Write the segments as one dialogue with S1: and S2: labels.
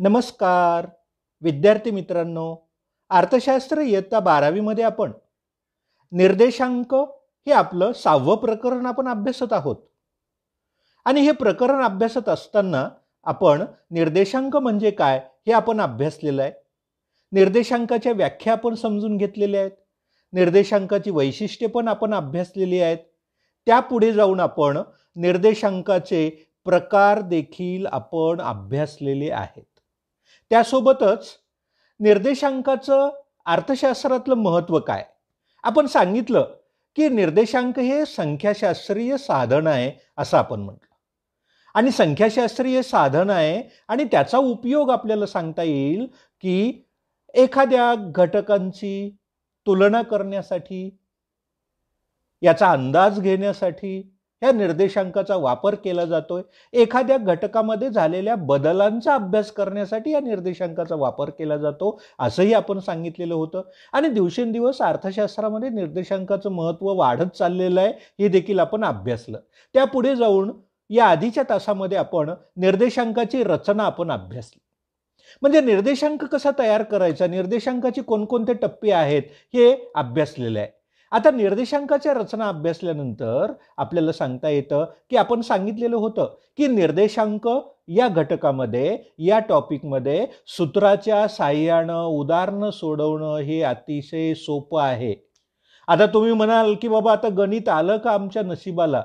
S1: नमस्कार विद्यार्थी मित्रांनो अर्थशास्त्र इयत्ता बारावीमध्ये आपण निर्देशांक हे आपलं सहावं प्रकरण आपण अभ्यासत आहोत आणि हे प्रकरण अभ्यासत असताना आपण निर्देशांक म्हणजे काय हे आपण अभ्यासलेलं आहे निर्देशांकाच्या व्याख्या आपण समजून घेतलेल्या आहेत निर्देशांकाची वैशिष्ट्ये पण आपण अभ्यासलेली आहेत त्यापुढे जाऊन आपण निर्देशांकाचे प्रकार देखील आपण अभ्यासलेले आहेत त्यासोबतच निर्देशांकाचं अर्थशास्त्रातलं महत्त्व काय आपण सांगितलं की निर्देशांक हे संख्याशास्त्रीय साधन आहे असं आपण म्हटलं आणि संख्याशास्त्रीय साधन आहे आणि त्याचा उपयोग आपल्याला सांगता येईल की एखाद्या घटकांची तुलना करण्यासाठी याचा अंदाज घेण्यासाठी या निर्देशांकाचा वापर केला जातोय एखाद्या घटकामध्ये झालेल्या बदलांचा अभ्यास करण्यासाठी या निर्देशांकाचा वापर केला जातो असंही आपण सांगितलेलं होतं आणि दिवसेंदिवस अर्थशास्त्रामध्ये निर्देशांकाचं महत्त्व वाढत चाललेलं आहे हे देखील आपण अभ्यासलं त्यापुढे जाऊन या आधीच्या तासामध्ये आपण निर्देशांकाची रचना आपण अभ्यासली म्हणजे निर्देशांक कसा तयार करायचा निर्देशांकाचे कोणकोणते टप्पे आहेत हे अभ्यासलेलं आहे आता निर्देशांकाच्या रचना अभ्यासल्यानंतर आपल्याला सांगता येतं की आपण सांगितलेलं होतं की निर्देशांक या घटकामध्ये या टॉपिकमध्ये सूत्राच्या साह्यानं उदाहरणं सोडवणं हे अतिशय सोपं आहे आता तुम्ही म्हणाल की बाबा आता गणित आलं का आमच्या नशिबाला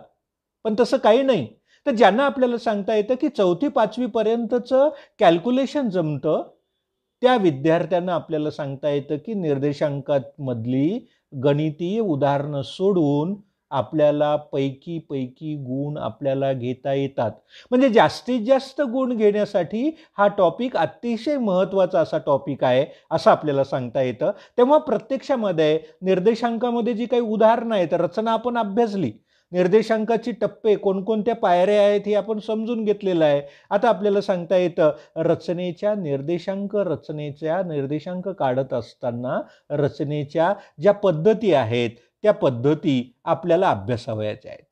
S1: पण तसं काही नाही तर ज्यांना आपल्याला सांगता येतं की चौथी पाचवीपर्यंतचं कॅल्क्युलेशन जमतं त्या विद्यार्थ्यांना आपल्याला सांगता येतं की मधली गणितीय उदाहरणं सोडून आपल्याला पैकी पैकी गुण आपल्याला घेता येतात म्हणजे जास्तीत जास्त गुण घेण्यासाठी हा टॉपिक अतिशय महत्त्वाचा असा टॉपिक आहे असं आपल्याला सांगता येतं तेव्हा प्रत्यक्षामध्ये निर्देशांकामध्ये जी काही उदाहरणं आहेत रचना आपण अभ्यासली निर्देशांकाची टप्पे कोणकोणत्या पायऱ्या आहेत हे आपण समजून घेतलेलं आहे आता आपल्याला सांगता येतं रचनेच्या निर्देशांक रचनेच्या निर्देशांक काढत असताना रचनेच्या ज्या पद्धती आहेत त्या पद्धती आपल्याला अभ्यासावयाच्या आहेत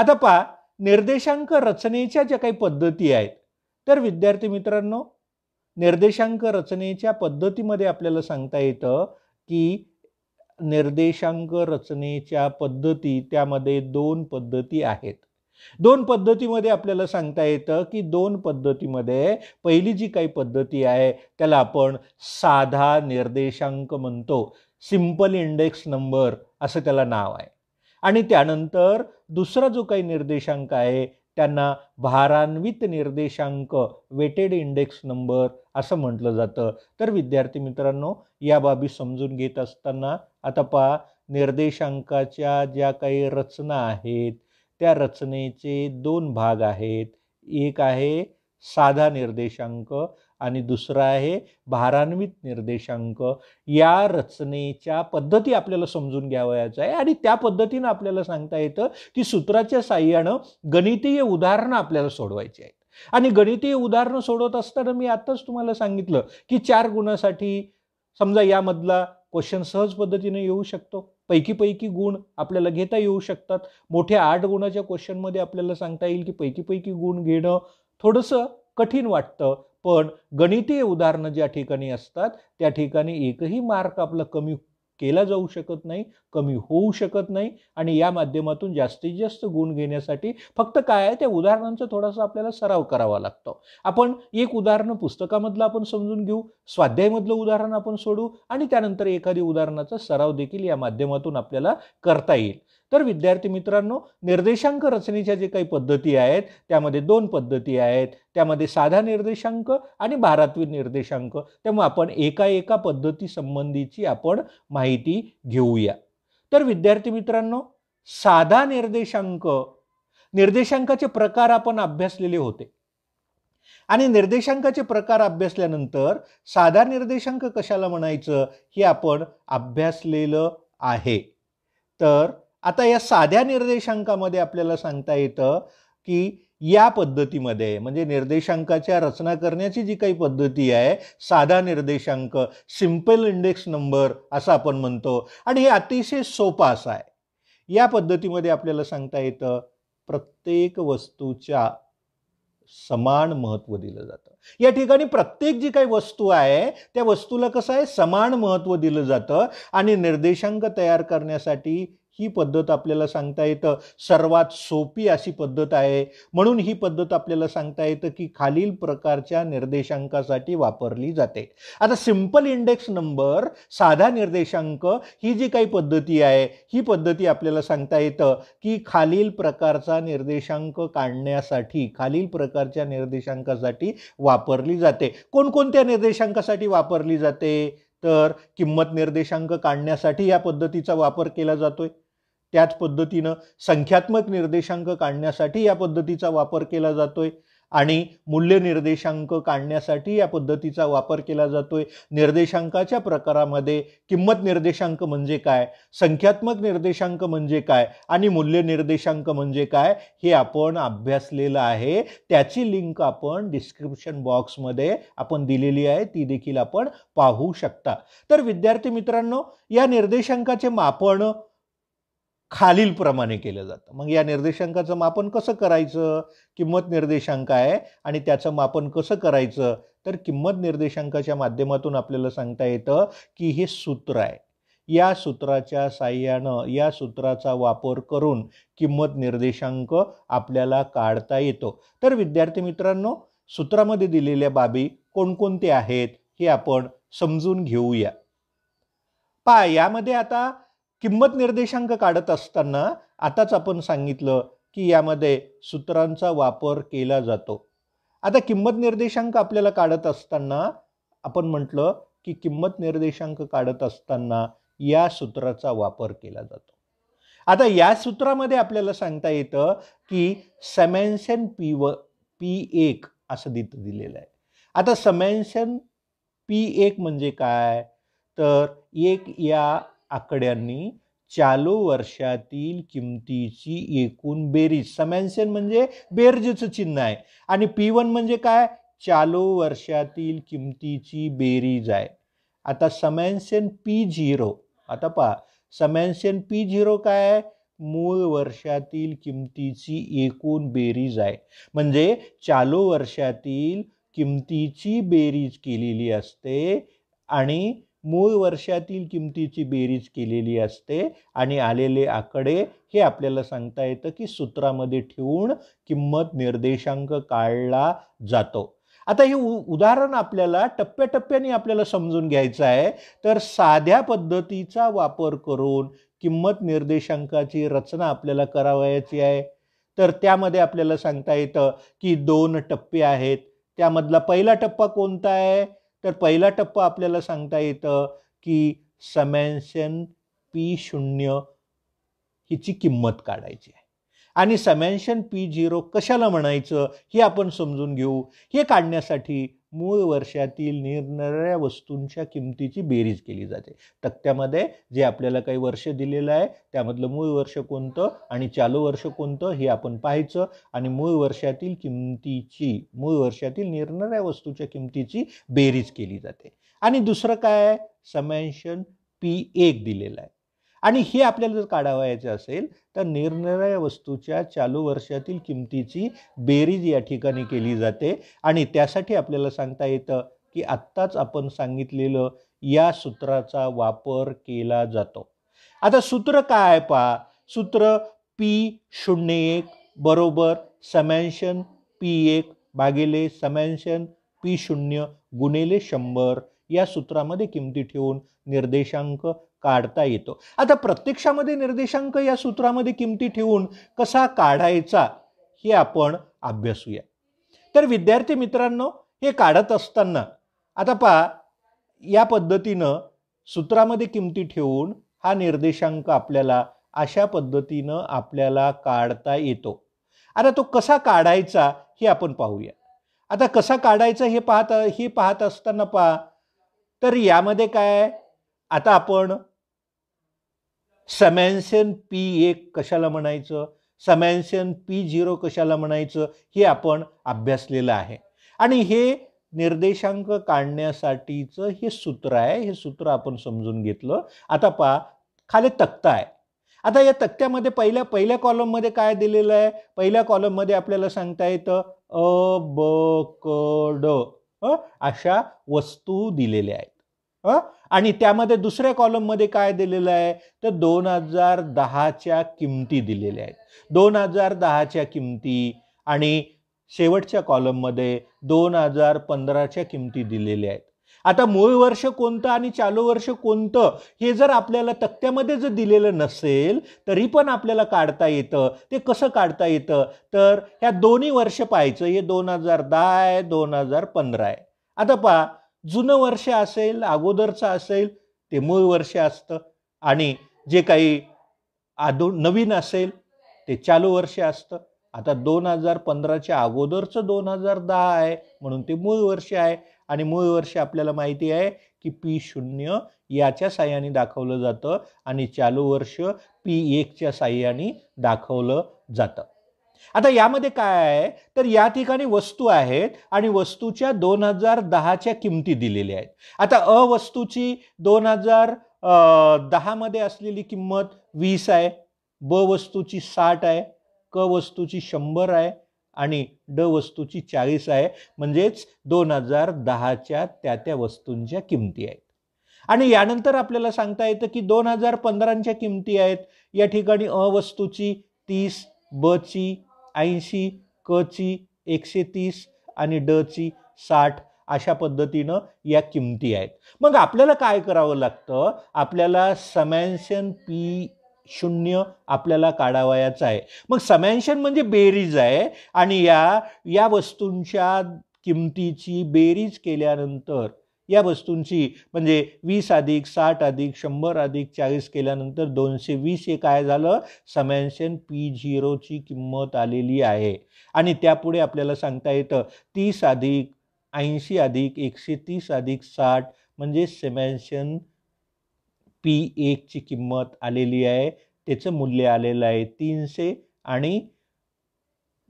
S1: आता पा निर्देशांक रचनेच्या ज्या काही पद्धती आहेत तर विद्यार्थी मित्रांनो निर्देशांक रचनेच्या पद्धतीमध्ये आपल्याला सांगता येतं की निर्देशांक रचनेच्या पद्धती त्यामध्ये दोन पद्धती आहेत दोन पद्धतीमध्ये आपल्याला सांगता येतं की दोन पद्धतीमध्ये पहिली जी काही पद्धती आहे त्याला आपण साधा निर्देशांक म्हणतो सिंपल इंडेक्स नंबर असं त्याला नाव आहे आणि त्यानंतर दुसरा जो काही निर्देशांक आहे त्यांना भारान्वित निर्देशांक वेटेड इंडेक्स नंबर असं म्हटलं जातं तर विद्यार्थी मित्रांनो या बाबी समजून घेत असताना आता पहा निर्देशांकाच्या ज्या काही रचना आहेत त्या रचनेचे दोन भाग आहेत एक आहे साधा निर्देशांक आणि दुसरा आहे भारान्वित निर्देशांक या रचनेच्या पद्धती आपल्याला समजून घ्यावयाचं आहे आणि त्या पद्धतीनं आपल्याला सांगता येतं की सूत्राच्या साह्यानं गणितीय उदाहरणं आपल्याला सोडवायची आहेत आणि गणितीय उदाहरणं सोडवत असताना मी आत्ताच तुम्हाला सांगितलं की चार गुणासाठी समजा यामधला क्वेश्चन सहज पद्धतीने येऊ शकतो पैकी पैकी गुण आपल्याला घेता येऊ शकतात मोठ्या आठ गुणाच्या क्वेश्चनमध्ये आपल्याला सांगता येईल की पैकी पैकी गुण घेणं थोडंसं कठीण वाटतं पण गणितीय उदाहरणं ज्या ठिकाणी असतात त्या ठिकाणी एकही मार्क आपला कमी केला जाऊ शकत नाही कमी होऊ शकत नाही आणि या माध्यमातून जास्तीत जास्त गुण घेण्यासाठी फक्त काय आहे त्या उदाहरणांचा थोडासा आपल्याला सराव करावा लागतो आपण एक उदाहरण पुस्तकामधलं आपण समजून घेऊ स्वाध्यायमधलं उदाहरण आपण सोडू आणि त्यानंतर एखादी उदाहरणाचा सराव देखील या माध्यमातून आपल्याला करता येईल तर विद्यार्थी मित्रांनो निर्देशांक रचनेच्या जे काही पद्धती आहेत त्यामध्ये दोन पद्धती आहेत त्यामध्ये साधा निर्देशांक आणि भारतवी निर्देशांक त्यामुळे आपण एका एका पद्धती संबंधीची आपण माहिती घेऊया तर विद्यार्थी मित्रांनो साधा निर्देशांक निर्देशांकाचे प्रकार आपण अभ्यासलेले होते आणि निर्देशांकाचे प्रकार अभ्यासल्यानंतर साधा निर्देशांक कशाला म्हणायचं हे आपण अभ्यासलेलं आहे तर आता या साध्या निर्देशांकामध्ये आपल्याला सांगता येतं की या पद्धतीमध्ये म्हणजे निर्देशांकाच्या रचना करण्याची जी काही पद्धती आहे साधा निर्देशांक सिम्पल इंडेक्स नंबर असं आपण म्हणतो आणि हे अतिशय सोपा असा आहे या पद्धतीमध्ये आपल्याला सांगता येतं प्रत्येक वस्तूच्या समान महत्त्व दिलं जातं या ठिकाणी प्रत्येक जी काही वस्तू आहे त्या वस्तूला कसं आहे समान महत्त्व दिलं जातं आणि निर्देशांक तयार करण्यासाठी ही पद्धत आपल्याला सांगता येतं सर्वात सोपी अशी पद्धत आहे म्हणून ही पद्धत आपल्याला सांगता येतं की खालील प्रकारच्या निर्देशांकासाठी वापरली जाते आता सिंपल इंडेक्स नंबर साधा निर्देशांक ही जी काही पद्धती आहे ही पद्धती आपल्याला सांगता येतं की खालील प्रकारचा निर्देशांक काढण्यासाठी खालील प्रकारच्या निर्देशांकासाठी वापरली जाते कोणकोणत्या निर्देशांकासाठी वापरली जाते तर किंमत निर्देशांक काढण्यासाठी या पद्धतीचा वापर केला जातोय त्याच पद्धतीनं संख्यात्मक निर्देशांक काढण्यासाठी या पद्धतीचा वापर केला जातोय आणि मूल्य निर्देशांक काढण्यासाठी या पद्धतीचा वापर केला जातोय निर्देशांकाच्या प्रकारामध्ये किंमत निर्देशांक म्हणजे काय संख्यात्मक निर्देशांक म्हणजे काय आणि मूल्य निर्देशांक म्हणजे काय हे आपण अभ्यासलेलं आहे त्याची लिंक आपण डिस्क्रिप्शन बॉक्समध्ये आपण दिलेली आहे ती देखील आपण पाहू शकता तर विद्यार्थी मित्रांनो या निर्देशांकाचे मापन खालीलप्रमाणे केलं जातं मग या निर्देशांकाचं मापन कसं करायचं किंमत निर्देशांक आहे आणि त्याचं मापन कसं करायचं तर किंमत निर्देशांकाच्या माध्यमातून आपल्याला सांगता येतं की हे सूत्र आहे या सूत्राच्या साह्यानं या सूत्राचा वापर करून किंमत निर्देशांक आपल्याला काढता येतो तर विद्यार्थी मित्रांनो सूत्रामध्ये दिलेल्या बाबी कोणकोणते आहेत हे आपण समजून घेऊया पहा यामध्ये आता किंमत निर्देशांक काढत असताना आताच आपण सांगितलं की यामध्ये सूत्रांचा वापर केला जातो आता किंमत निर्देशांक आपल्याला काढत असताना आपण म्हटलं की किंमत निर्देशांक काढत असताना या सूत्राचा वापर केला जातो आता या सूत्रामध्ये आपल्याला सांगता येतं की समेन्शन पी व पी एक असं दित दिलेलं आहे आता समेन्शन पी एक म्हणजे काय तर एक या आकड्यांनी चालू वर्षातील किमतीची एकूण बेरीज समॅन्सेन म्हणजे बेरजेचं चिन्ह आहे आणि पी वन म्हणजे काय चालू वर्षातील किमतीची बेरीज आहे आता समॅन्सेन पी झिरो आता पहा समॅन्सेन पी झिरो काय आहे मूळ वर्षातील किमतीची एकूण बेरीज आहे म्हणजे चालू वर्षातील किमतीची बेरीज केलेली असते आणि मूळ वर्षातील किमतीची बेरीज केलेली असते आणि आलेले आकडे हे आपल्याला सांगता येतं की सूत्रामध्ये ठेवून किंमत निर्देशांक काढला जातो आता हे उ उदाहरण आपल्याला टप्प्याटप्प्याने आपल्याला समजून घ्यायचं आहे तर साध्या पद्धतीचा वापर करून किंमत निर्देशांकाची रचना आपल्याला करावयाची आहे तर त्यामध्ये आपल्याला सांगता येतं की दोन टप्पे आहेत त्यामधला पहिला टप्पा कोणता आहे तर पहिला टप्पा आपल्याला सांगता येतं की समॅन्शन पी शून्य हिची किंमत काढायची आहे आणि समॅन्शन पी झिरो कशाला म्हणायचं हे आपण समजून घेऊ हे काढण्यासाठी मूळ वर्षातील निरनिराळ्या वस्तूंच्या किमतीची बेरीज केली जाते तक्त्यामध्ये जे आपल्याला काही वर्ष दिलेलं आहे त्यामधलं मूळ वर्ष कोणतं आणि चालू वर्ष कोणतं हे आपण पाहायचं आणि मूळ वर्षातील किमतीची मूळ वर्षातील निरनिराळ्या वस्तूच्या किमतीची बेरीज केली जाते आणि दुसरं काय आहे समॅन्शन पी एक दिलेलं आहे आणि हे आपल्याला जर काढावायचे असेल तर निरनिराळ्या वस्तूच्या चालू वर्षातील किमतीची बेरीज या ठिकाणी केली जाते आणि त्यासाठी आपल्याला सांगता येतं की आत्ताच आपण सांगितलेलं या सूत्राचा वापर केला जातो आता सूत्र काय पा सूत्र पी शून्य एक बरोबर समॅन्शन पी एक भागिले समॅन्शन पी शून्य गुणेले शंभर या सूत्रामध्ये किमती ठेवून निर्देशांक काढता येतो आता प्रत्यक्षामध्ये निर्देशांक या सूत्रामध्ये किमती ठेवून कसा काढायचा हे आपण अभ्यासूया तर विद्यार्थी मित्रांनो हे काढत असताना आता पा या पद्धतीनं सूत्रामध्ये किमती ठेवून हा निर्देशांक आपल्याला अशा पद्धतीनं आपल्याला काढता येतो आता तो कसा काढायचा हे आपण पाहूया आता कसा काढायचा हे पाहता हे पाहत असताना पा तर यामध्ये काय आता आपण समॅनशन पी एक कशाला म्हणायचं समॅन्सेन पी झिरो कशाला म्हणायचं हे आपण अभ्यासलेलं आहे आणि हे निर्देशांक काढण्यासाठीचं हे सूत्र आहे हे सूत्र आपण समजून घेतलं आता पा खाली तक्ता आहे आता या तक्त्यामध्ये पहिल्या पहिल्या कॉलममध्ये काय दिलेलं आहे पहिल्या कॉलममध्ये आपल्याला सांगता येतं अ ब क ड अशा वस्तू दिलेल्या आहेत आणि त्यामध्ये दुसऱ्या कॉलममध्ये काय दिलेलं आहे तर दोन हजार दहाच्या किमती दिलेल्या आहेत दोन हजार दहाच्या किमती आणि शेवटच्या कॉलममध्ये दोन हजार पंधराच्या किमती दिलेल्या आहेत आता मूळ वर्ष कोणतं आणि चालू वर्ष कोणतं हे जर आपल्याला तक्त्यामध्ये जर दिलेलं नसेल तरी पण आपल्याला काढता येतं ते कसं काढता येतं तर ह्या दोन्ही वर्ष पाहायचं हे दोन हजार दहा आहे दोन हजार पंधरा आहे आता पहा जुनं वर्ष असेल अगोदरचं असेल ते मूळ वर्ष असतं आणि जे काही आदो नवीन असेल ते चालू वर्ष असतं आता दोन हजार पंधराच्या अगोदरचं दोन हजार दहा आहे म्हणून ते मूळ वर्ष आहे आणि मूळ वर्ष आपल्याला माहिती आहे की पी शून्य याच्या साह्याने दाखवलं जातं आणि चालू वर्ष पी एकच्या साह्याने दाखवलं जातं आता यामध्ये काय आहे तर या ठिकाणी वस्तू आहेत आणि वस्तूच्या दोन हजार दहाच्या किमती दिलेल्या आहेत आता अ वस्तूची दोन हजार दहामध्ये असलेली किंमत वीस आहे ब वस्तूची साठ आहे क वस्तूची शंभर आहे आणि ड वस्तूची चाळीस आहे म्हणजेच दोन हजार दहाच्या त्या त्या वस्तूंच्या किमती आहेत आणि यानंतर आपल्याला सांगता येतं की दोन हजार पंधराच्या किमती आहेत या ठिकाणी अ वस्तूची तीस ब ची ऐंशी क ची एकशे तीस आणि ड ची साठ अशा पद्धतीनं या किमती आहेत मग आपल्याला काय करावं लागतं आपल्याला समॅन्शन पी शून्य आपल्याला काढावयाचं आहे मग समॅन्शन म्हणजे बेरीज आहे आणि या या वस्तूंच्या किमतीची बेरीज केल्यानंतर या वस्तूंची म्हणजे वीस अधिक साठ अधिक शंभर अधिक चाळीस केल्यानंतर दोनशे वीस हे काय झालं समॅन्शन पी झिरोची किंमत आलेली आहे आणि त्यापुढे आपल्याला सांगता येतं तीस अधिक ऐंशी अधिक एकशे तीस अधिक साठ म्हणजे सेमॅन्शन पी एकची किंमत आलेली आहे त्याचं मूल्य आलेलं आहे तीनशे आणि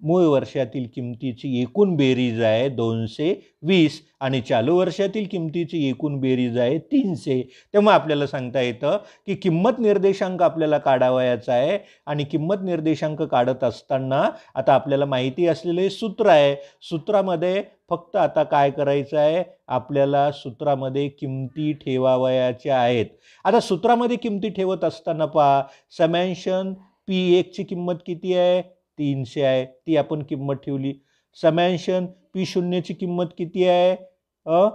S1: मूळ वर्षातील किमतीची एकूण बेरीज आहे दोनशे वीस आणि चालू वर्षातील किमतीची एकूण बेरीज आहे तीनशे तेव्हा आपल्याला सांगता येतं की किंमत निर्देशांक आपल्याला काढावयाचा आहे आणि किंमत निर्देशांक काढत असताना आता आपल्याला माहिती असलेले सूत्र आहे सूत्रामध्ये फक्त आता काय करायचं आहे आपल्याला सूत्रामध्ये किमती ठेवावयाच्या आहेत आता सूत्रामध्ये किमती ठेवत असताना पहा समॅन्शन पी एकची किंमत किती आहे तीनशे आहे ती आपण किंमत ठेवली समॅन्शन पी शून्यची किंमत किती आहे अ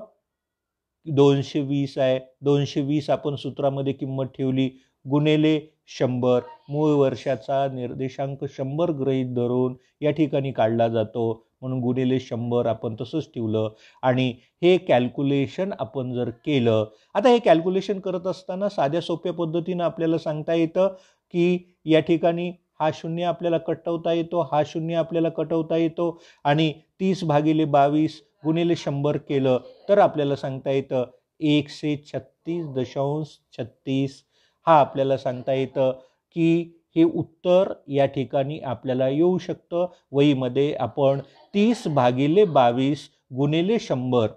S1: दोनशे वीस आहे दोनशे वीस आपण सूत्रामध्ये किंमत ठेवली गुणेले शंभर मूळ वर्षाचा निर्देशांक शंभर ग्रहीत धरून या ठिकाणी काढला जातो म्हणून गुणेले शंभर आपण तसंच ठेवलं आणि हे कॅल्क्युलेशन आपण जर केलं आता हे कॅल्क्युलेशन करत असताना साध्या सोप्या पद्धतीनं आपल्याला सांगता येतं की या ठिकाणी हा शून्य आपल्याला कटवता येतो हा शून्य आपल्याला कटवता येतो आणि तीस भागिले बावीस गुणिले शंभर केलं तर आपल्याला सांगता येतं एकशे छत्तीस दशांश छत्तीस हा आपल्याला सांगता येतं की हे उत्तर या ठिकाणी आपल्याला येऊ शकतं वहीमध्ये आपण तीस भागिले बावीस गुणिले शंभर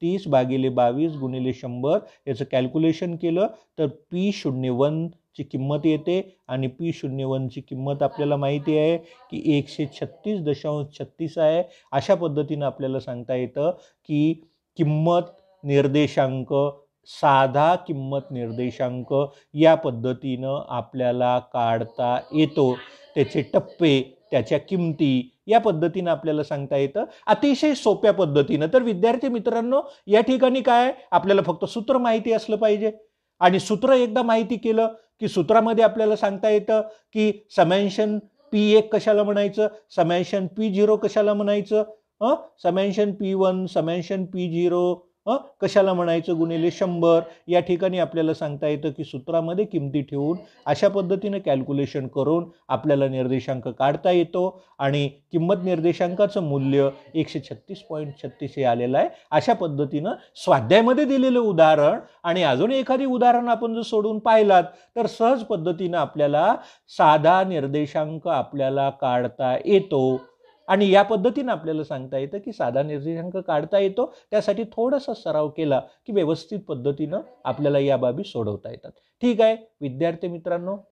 S1: तीस भागिले बावीस गुणिले शंभर याचं कॅल्क्युलेशन केलं तर पी शून्य वन ची किंमत येते आणि पी शून्य वनची किंमत आपल्याला माहिती आहे की एकशे छत्तीस दशांश छत्तीस आहे अशा पद्धतीनं आपल्याला सांगता येतं की किंमत निर्देशांक साधा किंमत निर्देशांक या पद्धतीनं आपल्याला काढता येतो त्याचे टप्पे त्याच्या किमती या पद्धतीनं आपल्याला सांगता येतं अतिशय सोप्या पद्धतीनं तर विद्यार्थी मित्रांनो या ठिकाणी काय आपल्याला फक्त सूत्र माहिती असलं पाहिजे आणि सूत्र एकदा माहिती केलं की सूत्रामध्ये आपल्याला सांगता येतं की समॅन्शन पी एक कशाला म्हणायचं समॅन्शन पी झिरो कशाला म्हणायचं summation P one summation P zero कशाला म्हणायचं गुणिले शंभर या ठिकाणी आपल्याला सांगता येतं की सूत्रामध्ये किमती ठेवून अशा पद्धतीनं कॅल्क्युलेशन करून आपल्याला निर्देशांक काढता येतो आणि किंमत निर्देशांकाचं मूल्य एकशे छत्तीस पॉईंट छत्तीस हे आलेलं आहे अशा पद्धतीनं स्वाध्यायमध्ये दिलेलं उदाहरण आणि अजून एखादी उदाहरण आपण जर सोडून पाहिलात तर सहज पद्धतीनं आपल्याला साधा निर्देशांक आपल्याला काढता येतो आणि या पद्धतीनं आपल्याला सांगता येतं की साधा निर्देशांक काढता येतो त्यासाठी थोडासा सराव केला की व्यवस्थित पद्धतीनं आपल्याला या बाबी सोडवता येतात ठीक आहे विद्यार्थी मित्रांनो